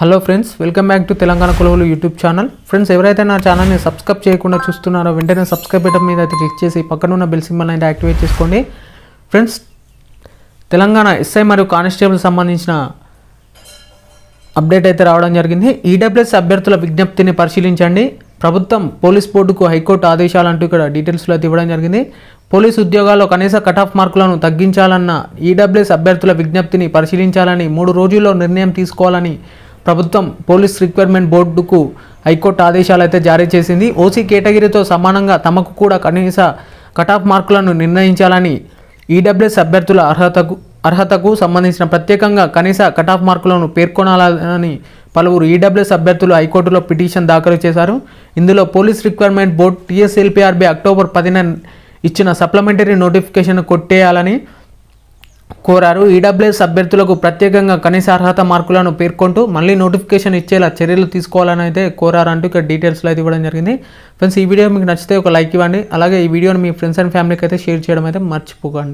hello friends welcome back to Telangana Koluvulu YouTube channel friends ఎవరైతే నా ఛానల్ని సబ్స్క్రైబ్ చేయకుండా చూస్తున్నారో వెంటనే సబ్స్క్రైబ్ బటన్ మీద అయితే క్లిక్ చేసి పక్కన ఉన్న బెల్ సింబల్ అయితే యాక్టివేట్ చేసుకోండి ఫ్రెండ్స్ తెలంగాణ ఎస్ఐ మరియు కానిస్టేబుల్ సంబంధించిన అప్డేట్ అయితే రావడం జరిగింది ఈడబ్ల్యూఎస్ అభ్యర్థుల విజ్ఞప్తిని పరిశీలించండి ప్రభుత్వం పోలీస్ బోర్డుకు హైకోర్టు ఆదేశాలు అంటూ ఇక్కడ డీటెయిల్స్లో అయితే ఇవ్వడం జరిగింది పోలీస్ ఉద్యోగాల్లో కనీస కట్ ఆఫ్ మార్కులను తగ్గించాలన్న ఈడబ్ల్యూఎస్ అభ్యర్థుల విజ్ఞప్తిని పరిశీలించాలని మూడు రోజుల్లో నిర్ణయం తీసుకోవాలని ప్రభుత్వం పోలీస్ రిక్వైర్మెంట్ బోర్డుకు హైకోర్టు ఆదేశాలు అయితే జారీ చేసింది ఓసీ కేటగిరీతో సమానంగా తమకు కూడా కనీస కటాఫ్ మార్కులను నిర్ణయించాలని ఈడబ్ల్యూఎస్ అభ్యర్థుల అర్హతకు అర్హతకు సంబంధించిన ప్రత్యేకంగా కనీస కటాఫ్ మార్కులను పేర్కొనాలని పలువురు ఈడబ్ల్యూఎస్ అభ్యర్థులు హైకోర్టులో పిటిషన్ దాఖలు చేశారు ఇందులో police requirement board TSLPRB October పదిన ఇచ్చిన సప్లిమెంటరీ నోటిఫికేషన్ కొట్టేయాలని కోరారు ఈడబ్ల్యూఎస్ అభ్యర్థులకు ప్రత్యేకంగా కనీస అర్హత మార్కులను పేర్కొంటూ మళ్ళీ నోటిఫికేషన్ ఇచ్చేలా చర్యలు తీసుకోవాలని అయితే కోరారు అంటూ ఇక్కడ డీటెయిల్స్లో అయితే ఇవ్వడం జరిగింది ఫ్రెండ్స్ ఈ వీడియో మీకు నచ్చితే ఒక లైక్ ఇవ్వండి అలాగే ఈ వీడియోని మీ ఫ్రెండ్స్ అండ్ ఫ్యామిలీకి అయితే షేర్ చేయడం అయితే మర్చిపోకండి